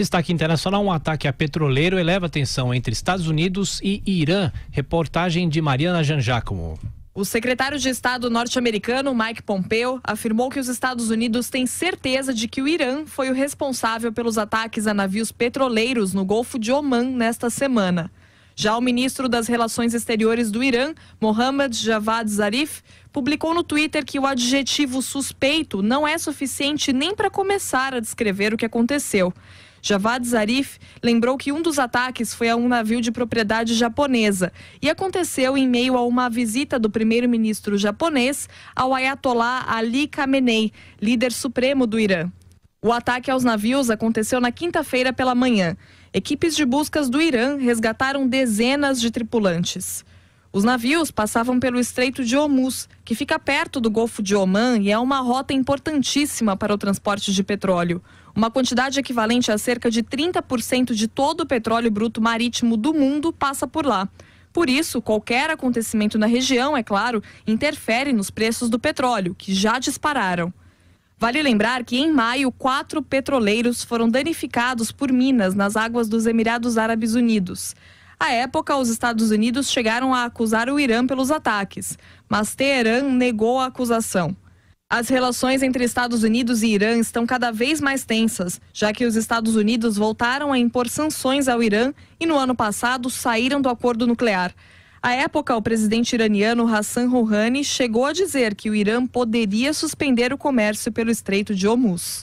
Destaque internacional: um ataque a petroleiro eleva a tensão entre Estados Unidos e Irã. Reportagem de Mariana Janjacomo. O secretário de Estado norte-americano, Mike Pompeo, afirmou que os Estados Unidos têm certeza de que o Irã foi o responsável pelos ataques a navios petroleiros no Golfo de Oman nesta semana. Já o ministro das Relações Exteriores do Irã, Mohammad Javad Zarif, publicou no Twitter que o adjetivo suspeito não é suficiente nem para começar a descrever o que aconteceu. Javad Zarif lembrou que um dos ataques foi a um navio de propriedade japonesa e aconteceu em meio a uma visita do primeiro-ministro japonês ao Ayatollah Ali Khamenei, líder supremo do Irã. O ataque aos navios aconteceu na quinta-feira pela manhã equipes de buscas do Irã resgataram dezenas de tripulantes. Os navios passavam pelo Estreito de Hormuz, que fica perto do Golfo de Omã e é uma rota importantíssima para o transporte de petróleo. Uma quantidade equivalente a cerca de 30% de todo o petróleo bruto marítimo do mundo passa por lá. Por isso, qualquer acontecimento na região, é claro, interfere nos preços do petróleo, que já dispararam. Vale lembrar que em maio, quatro petroleiros foram danificados por minas nas águas dos Emirados Árabes Unidos. À época, os Estados Unidos chegaram a acusar o Irã pelos ataques, mas Teherã negou a acusação. As relações entre Estados Unidos e Irã estão cada vez mais tensas, já que os Estados Unidos voltaram a impor sanções ao Irã e, no ano passado, saíram do acordo nuclear. À época, o presidente iraniano Hassan Rouhani chegou a dizer que o Irã poderia suspender o comércio pelo Estreito de Hormuz.